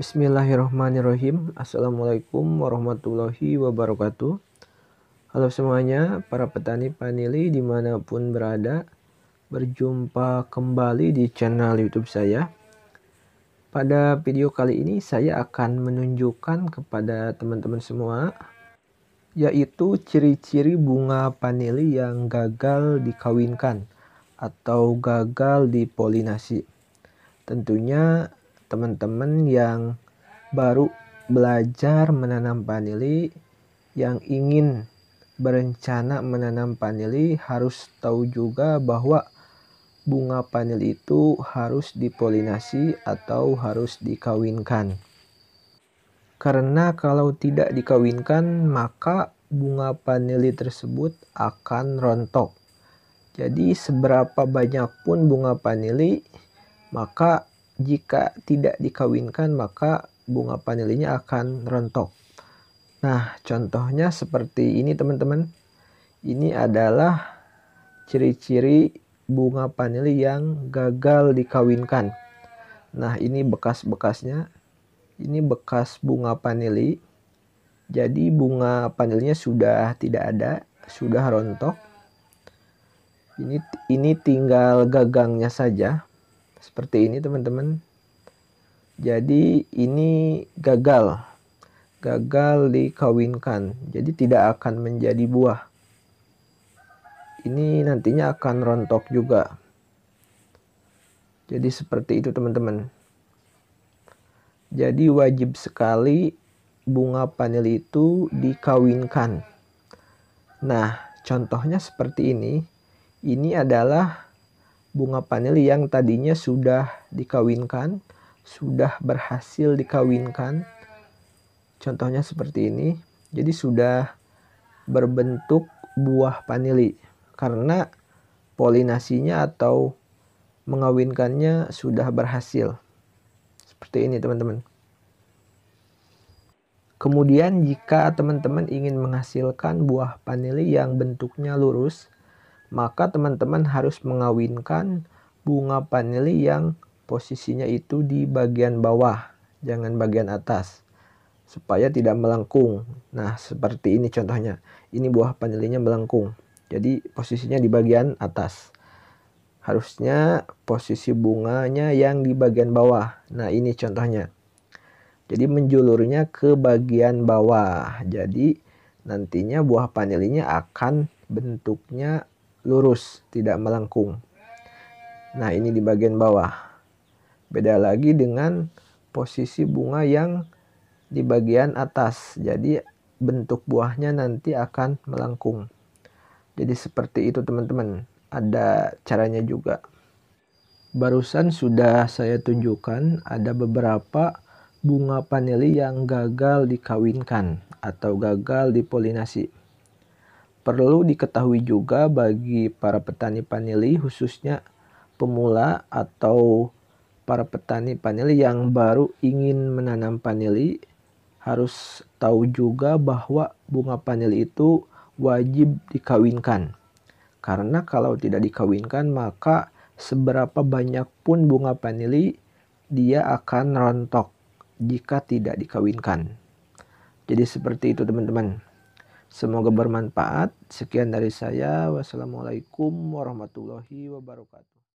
Bismillahirrahmanirrahim. Assalamualaikum warahmatullahi wabarakatuh. Halo semuanya, para petani panili dimanapun berada, berjumpa kembali di channel YouTube saya. Pada video kali ini saya akan menunjukkan kepada teman-teman semua, yaitu ciri-ciri bunga panili yang gagal dikawinkan atau gagal dipolinasi. Tentunya teman-teman yang baru belajar menanam vanili yang ingin berencana menanam vanili harus tahu juga bahwa bunga vanili itu harus dipolinasi atau harus dikawinkan. Karena kalau tidak dikawinkan maka bunga vanili tersebut akan rontok. Jadi seberapa banyak pun bunga vanili maka jika tidak dikawinkan maka bunga vanilinya akan rontok. Nah, contohnya seperti ini teman-teman. Ini adalah ciri-ciri bunga vanili yang gagal dikawinkan. Nah, ini bekas-bekasnya. Ini bekas bunga vanili. Jadi bunga vanilinya sudah tidak ada, sudah rontok. Ini ini tinggal gagangnya saja seperti ini teman-teman jadi ini gagal gagal dikawinkan jadi tidak akan menjadi buah ini nantinya akan rontok juga jadi seperti itu teman-teman jadi wajib sekali bunga panel itu dikawinkan nah contohnya seperti ini ini adalah bunga paneli yang tadinya sudah dikawinkan, sudah berhasil dikawinkan. Contohnya seperti ini. Jadi sudah berbentuk buah paneli karena polinasinya atau mengawinkannya sudah berhasil. Seperti ini teman-teman. Kemudian jika teman-teman ingin menghasilkan buah paneli yang bentuknya lurus, maka teman-teman harus mengawinkan bunga paneli yang posisinya itu di bagian bawah, jangan bagian atas supaya tidak melengkung. Nah, seperti ini contohnya. Ini buah panelinya melengkung. Jadi posisinya di bagian atas. Harusnya posisi bunganya yang di bagian bawah. Nah, ini contohnya. Jadi menjulurnya ke bagian bawah. Jadi nantinya buah panelinya akan bentuknya lurus, tidak melengkung. Nah, ini di bagian bawah. Beda lagi dengan posisi bunga yang di bagian atas. Jadi bentuk buahnya nanti akan melengkung. Jadi seperti itu teman-teman. Ada caranya juga. Barusan sudah saya tunjukkan ada beberapa bunga paneli yang gagal dikawinkan atau gagal dipolinasi. Perlu diketahui juga bagi para petani vanili khususnya pemula atau para petani vanili yang baru ingin menanam vanili harus tahu juga bahwa bunga vanili itu wajib dikawinkan. Karena kalau tidak dikawinkan maka seberapa banyak pun bunga vanili dia akan rontok jika tidak dikawinkan. Jadi seperti itu teman-teman. Semoga bermanfaat. Sekian dari saya. Wassalamualaikum warahmatullahi wabarakatuh.